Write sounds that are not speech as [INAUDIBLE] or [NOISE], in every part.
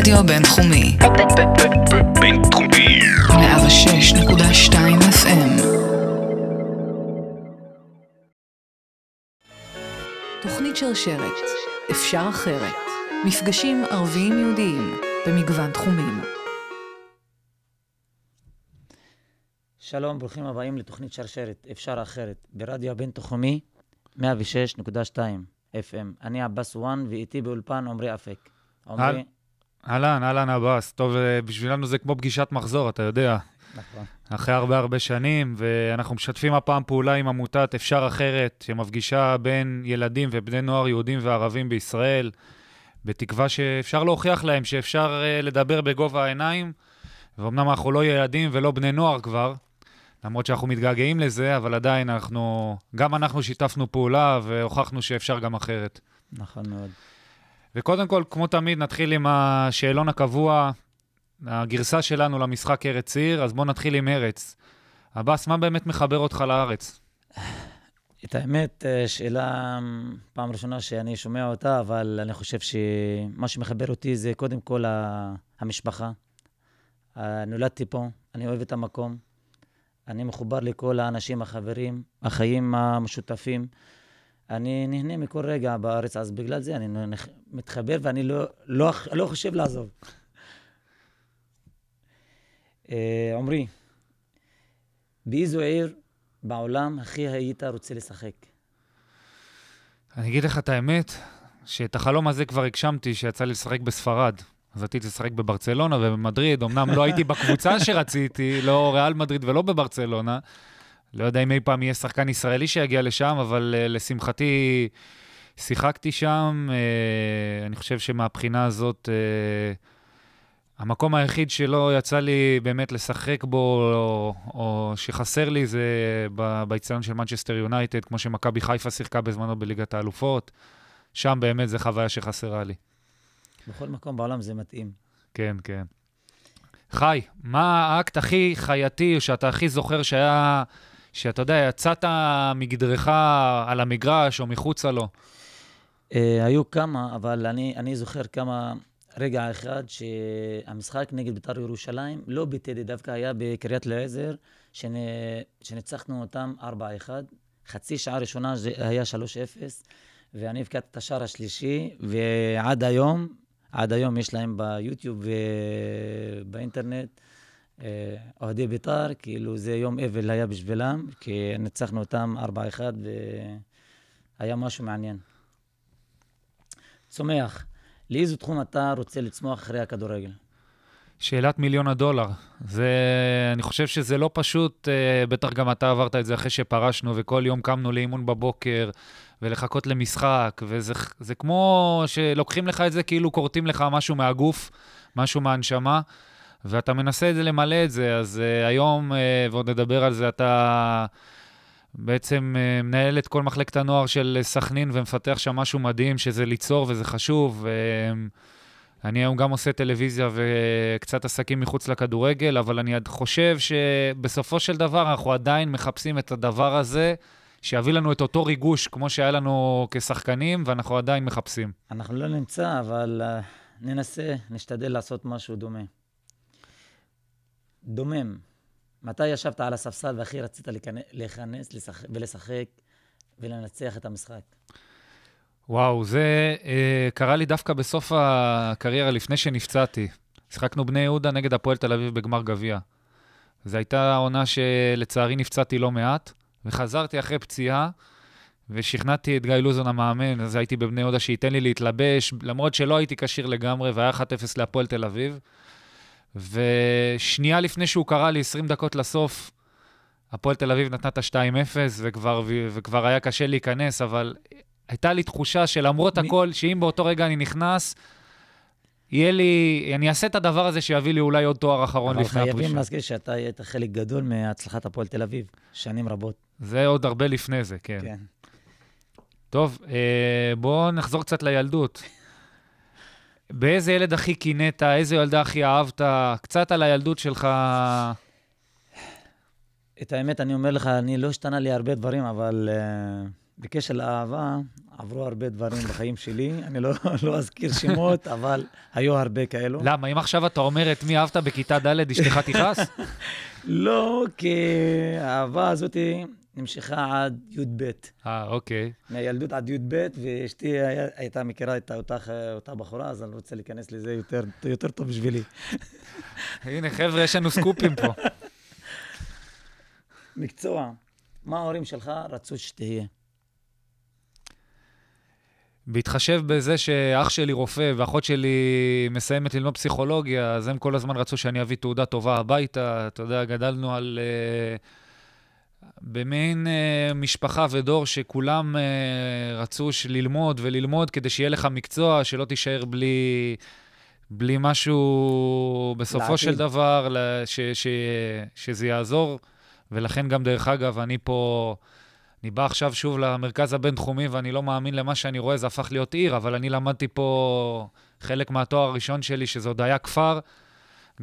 הרדיו הבינתחומי. בינתחומי. 106.2 FM. תוכנית שרשרת, אפשר אחרת. מפגשים ערביים-יהודיים במגוון תחומים. שלום, ברוכים הבאים לתוכנית שרשרת, אפשר אחרת, ברדיו הבינתחומי 106.2 FM. אני עבאס וואן, ואיתי באולפן עמרי אפק. עמרי, אהלן, אהלן עבאס. טוב, אה, בשבילנו זה כמו פגישת מחזור, אתה יודע. נכון. אחרי הרבה הרבה שנים, ואנחנו משתפים הפעם פעולה עם עמותת אפשר אחרת, שמפגישה בין ילדים ובני נוער יהודים וערבים בישראל, בתקווה שאפשר להוכיח להם שאפשר אה, לדבר בגובה העיניים, ואומנם אנחנו לא ילדים ולא בני נוער כבר, למרות שאנחנו מתגעגעים לזה, אבל עדיין אנחנו, גם אנחנו שיתפנו פעולה והוכחנו שאפשר גם אחרת. נכון מאוד. וקודם כל, כמו תמיד, נתחיל עם השאלון הקבוע, הגרסה שלנו למשחק ארץ עיר, אז בואו נתחיל עם ארץ. עבאס, מה באמת מחבר אותך לארץ? את האמת, אה, שאלה אמ, פעם ראשונה שאני שומע אותה, אבל אני חושב שמה שמחבר אותי זה קודם כל המשפחה. אה, נולדתי פה, אני אוהב את המקום, אני מחובר לכל האנשים, החברים, החיים המשותפים. אני נהנה מכל רגע בארץ, אז בגלל זה אני מתחבר ואני לא, לא, לא חושב לעזוב. אה, עמרי, באיזו עיר בעולם הכי היית רוצה לשחק? אני אגיד לך את האמת, שאת החלום הזה כבר הגשמתי, שיצא לי לשחק בספרד. אז רציתי לשחק בברצלונה ובמדריד, אמנם לא הייתי בקבוצה [LAUGHS] שרציתי, לא ריאל מדריד ולא בברצלונה, לא יודע אם אי פעם יהיה שחקן ישראלי שיגיע לשם, אבל uh, לשמחתי שיחקתי שם. Uh, אני חושב שמבחינה הזאת, uh, המקום היחיד שלא יצא לי באמת לשחק בו, או, או שחסר לי, זה באצטדיון של מנצ'סטר יונייטד, כמו שמכבי חיפה שיחקה בזמנו בליגת האלופות. שם באמת זו חוויה שחסרה לי. בכל מקום בעולם זה מתאים. כן, כן. חי, מה האקט הכי חייתי שאתה הכי זוכר שהיה שאתה יודע, יצאת מגדרך על המגרש או מחוצה לו? Uh, היו כמה, אבל אני, אני זוכר כמה... רגע אחד שהמשחק נגד בית"ר ירושלים, לא בטדי, דווקא היה בקריית אליעזר, שנ... שניצחנו אותם 4-1. חצי שעה ראשונה זה היה 3-0, ואני הבקעתי את השער השלישי, ועד היום, עד היום יש להם ביוטיוב ובאינטרנט. אה, אה, אוהדי בית"ר, כאילו זה יום אבל היה בשבילם, כי ניצחנו אותם 4-1 והיה משהו מעניין. צומח, לאיזה תחום אתה רוצה לצמוח אחרי הכדורגל? שאלת מיליון הדולר. זה, אני חושב שזה לא פשוט, אה, בטח גם אתה עברת את זה אחרי שפרשנו, וכל יום קמנו לאימון בבוקר, ולחכות למשחק, וזה כמו שלוקחים לך את זה כאילו כורתים לך משהו מהגוף, משהו מהנשמה. ואתה מנסה את זה למלא את זה, אז uh, היום, uh, ועוד נדבר על זה, אתה בעצם uh, מנהל את כל מחלקת הנוער של סכנין ומפתח שם משהו מדהים, שזה ליצור וזה חשוב. Uh, אני היום גם עושה טלוויזיה וקצת עסקים מחוץ לכדורגל, אבל אני חושב שבסופו של דבר אנחנו עדיין מחפשים את הדבר הזה. שיביא לנו את אותו ריגוש כמו שהיה לנו כשחקנים, ואנחנו עדיין מחפשים. אנחנו לא נמצא, אבל uh, ננסה, נשתדל לעשות משהו דומה. דומם. מתי ישבת על הספסל והכי רצית להיכנס ולשחק ולנצח את המשחק? וואו, זה אה, קרה לי דווקא בסוף הקריירה, לפני שנפצעתי. שיחקנו בני יהודה נגד הפועל תל אביב בגמר גביע. זו הייתה עונה שלצערי נפצעתי לא מעט, וחזרתי אחרי פציעה, ושכנעתי את גיא לוזון המאמן, אז הייתי בבני יהודה שייתן לי להתלבש, למרות שלא הייתי כשיר לגמרי, והיה 1-0 להפועל תל אביב. ושנייה לפני שהוא קרא לי, 20 דקות לסוף, הפועל תל אביב נתנה את ה-2-0, וכבר, וכבר היה קשה להיכנס, אבל הייתה לי תחושה שלמרות מ... הכל, שאם באותו רגע אני נכנס, יהיה לי, אני אעשה את הדבר הזה שיביא לי אולי עוד תואר אחרון לפני הפרישה. אבל חייבים להזכיר שאתה היית חלק גדול מהצלחת הפועל תל אביב, שנים רבות. זה עוד הרבה לפני זה, כן. כן. טוב, אה, בואו נחזור קצת לילדות. באיזה ילד הכי קינאת, איזה ילדה הכי אהבת, קצת על הילדות שלך. את האמת, אני אומר לך, אני לא השתנה לי הרבה דברים, אבל uh, בקשר לאהבה, עברו הרבה דברים בחיים שלי. אני לא, [LAUGHS] לא אזכיר שמות, [LAUGHS] אבל היו הרבה כאלו. למה? אם עכשיו אתה אומר את מי אהבת בכיתה ד', אשתך תכעס? [LAUGHS] לא, כי האהבה הזאת, נמשכה עד י"ב. אה, אוקיי. מהילדות עד י"ב, ואשתי הייתה מכירה את אותך, אותה בחורה, אז אני לא רוצה להיכנס לזה יותר, יותר טוב בשבילי. הנה, חבר'ה, יש לנו סקופים פה. [LAUGHS] מקצוע, מה ההורים שלך רצו שתהיה? בהתחשב בזה שאח שלי רופא ואחות שלי מסיימת ללמוד פסיכולוגיה, אז הם כל הזמן רצו שאני אביא תעודה טובה הביתה. אתה יודע, גדלנו על... Uh, במין אה, משפחה ודור שכולם אה, רצו ללמוד וללמוד כדי שיהיה לך מקצוע, שלא תישאר בלי, בלי משהו בסופו לעתיד. של דבר, ש, ש, ש, שזה יעזור. ולכן גם, דרך אגב, אני פה... אני בא עכשיו שוב למרכז הבינתחומי ואני לא מאמין למה שאני רואה, זה הפך להיות עיר, אבל אני למדתי פה חלק מהתואר הראשון שלי, שזה עוד היה כפר,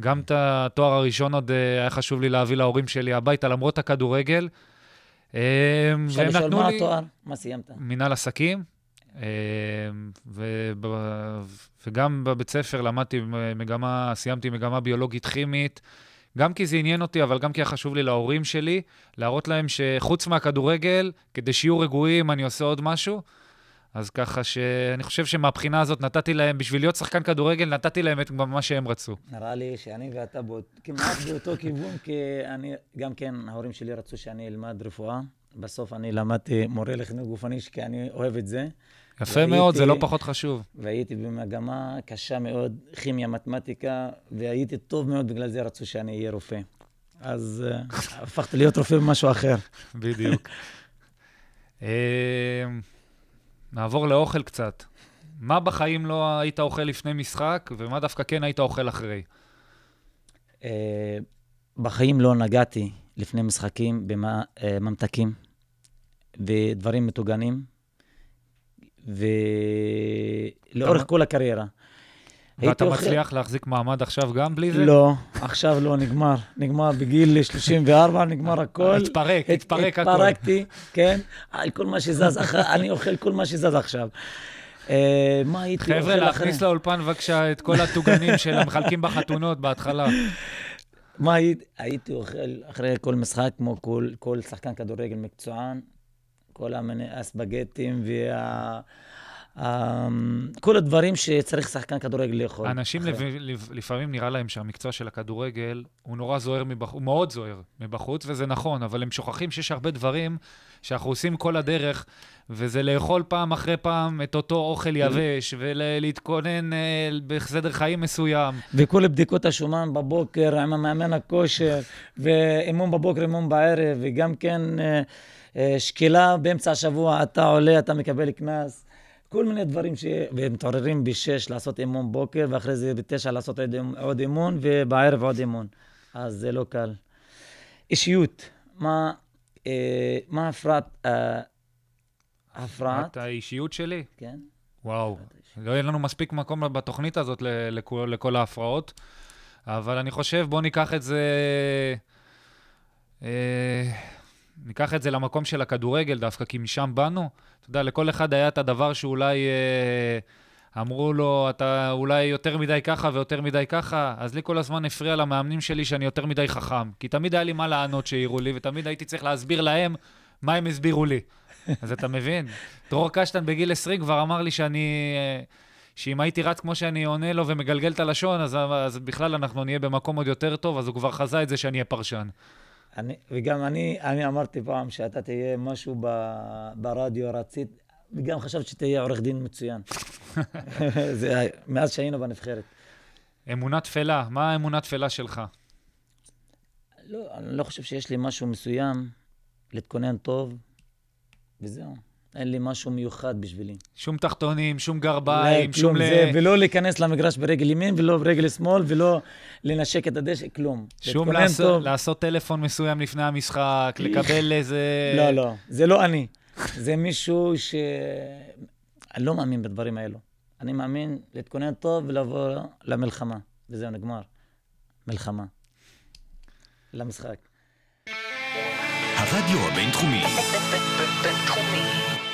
גם את התואר הראשון עוד אה, היה חשוב לי להביא להורים שלי הביתה, למרות הכדורגל. אפשר אה, לשאול מה התואר? מה סיימת? מנהל עסקים. אה, ו... וגם בבית ספר למדתי מגמה, סיימתי מגמה ביולוגית כימית, גם כי זה עניין אותי, אבל גם כי היה חשוב לי להורים שלי, להראות להם שחוץ מהכדורגל, כדי שיהיו רגועים, אני עושה עוד משהו. אז ככה שאני חושב שמבחינה הזאת נתתי להם, בשביל להיות שחקן כדורגל, נתתי להם את מה שהם רצו. נראה לי שאני ואתה בו, כמעט באותו כיוון, כי אני, גם כן, ההורים שלי רצו שאני אלמד רפואה. בסוף אני למדתי מורה לחינוך גופני, כי אני אוהב את זה. יפה והייתי, מאוד, זה לא פחות חשוב. והייתי במגמה קשה מאוד, כימיה, מתמטיקה, והייתי טוב מאוד, בגלל זה רצו שאני אהיה רופא. אז אה, הפכתי להיות רופא במשהו אחר. בדיוק. [LAUGHS] אה, נעבור לאוכל קצת. מה בחיים לא היית אוכל לפני משחק, ומה דווקא כן היית אוכל אחרי? אה, בחיים לא נגעתי לפני משחקים בממתקים אה, ודברים מטוגנים, ולאורך כל הקריירה. ואתה אוכל... מצליח להחזיק מעמד עכשיו גם בלי זה? לא, עכשיו לא, נגמר. נגמר בגיל 34, נגמר הכל. התפרק, התפרק הכל. התפרקתי, כן, על כל מה שזז, אני אוכל כל מה שזז עכשיו. אה, מה הייתי אוכל אחרי? חבר'ה, להכניס לאולפן בבקשה את כל הטוגנים של המחלקים בחתונות בהתחלה. מה הייתי אוכל אחרי כל משחק, כמו כל, כל שחקן כדורגל מקצוען, כל הספגטים וה... אמ, כל הדברים שצריך שחקן כדורגל לאכול. אנשים לפעמים נראה להם שהמקצוע של הכדורגל הוא נורא זוהר מבחוץ, הוא מאוד זוהר מבחוץ, וזה נכון, אבל הם שוכחים שיש הרבה דברים שאנחנו עושים כל הדרך, וזה לאכול פעם אחרי פעם את אותו אוכל mm-hmm. יבש, ולהתכונן אה, בסדר חיים מסוים. וכל בדיקות השומן בבוקר עם המאמן הכושר, [LAUGHS] ואימון בבוקר, אימון בערב, וגם כן אה, אה, שקילה באמצע השבוע, אתה עולה, אתה מקבל קנס. כל מיני דברים ש... ומתעוררים ב-6 לעשות אימון בוקר, ואחרי זה בתשע לעשות עוד אימון, ובערב עוד אימון. אז זה לא קל. אישיות, מה, אה, מה הפרעת... אה, הפרעת? את האישיות שלי? כן. וואו, לא יהיה לנו מספיק מקום בתוכנית הזאת לכל, לכל ההפרעות, אבל אני חושב, בואו ניקח את זה... אה, ניקח את זה למקום של הכדורגל דווקא, כי משם באנו. אתה יודע, לכל אחד היה את הדבר שאולי אה, אמרו לו, אתה אולי יותר מדי ככה ויותר מדי ככה, אז לי כל הזמן הפריע למאמנים שלי שאני יותר מדי חכם. כי תמיד היה לי מה לענות שהעירו לי, ותמיד הייתי צריך להסביר להם מה הם הסבירו לי. אז אתה מבין? [LAUGHS] דרור קשטן בגיל 20 כבר אמר לי שאני... אה, שאם הייתי רץ כמו שאני עונה לו ומגלגל את הלשון, אז, אז בכלל אנחנו נהיה במקום עוד יותר טוב, אז הוא כבר חזה את זה שאני אהיה פרשן. אני, וגם אני, אני אמרתי פעם שאתה תהיה משהו ב, ברדיו, רצית, וגם חשבת שתהיה עורך דין מצוין. [LAUGHS] זה מאז שהיינו בנבחרת. אמונה תפלה, מה האמונה תפלה שלך? לא, אני לא חושב שיש לי משהו מסוים להתכונן טוב, וזהו. אין לי משהו מיוחד בשבילי. שום תחתונים, שום גרביים, לא, שום ל... זה, ולא להיכנס למגרש ברגל ימין, ולא ברגל שמאל, ולא לנשק את הדשא, כלום. שום לעשות, לעשות טלפון מסוים לפני המשחק, [LAUGHS] לקבל איזה... לא, לא, זה לא אני. זה מישהו ש... אני לא מאמין בדברים האלו. אני מאמין להתכונן טוב ולבוא למלחמה, וזהו, נגמר. מלחמה. למשחק. הרדיו הבינתחומי. בינתחומי.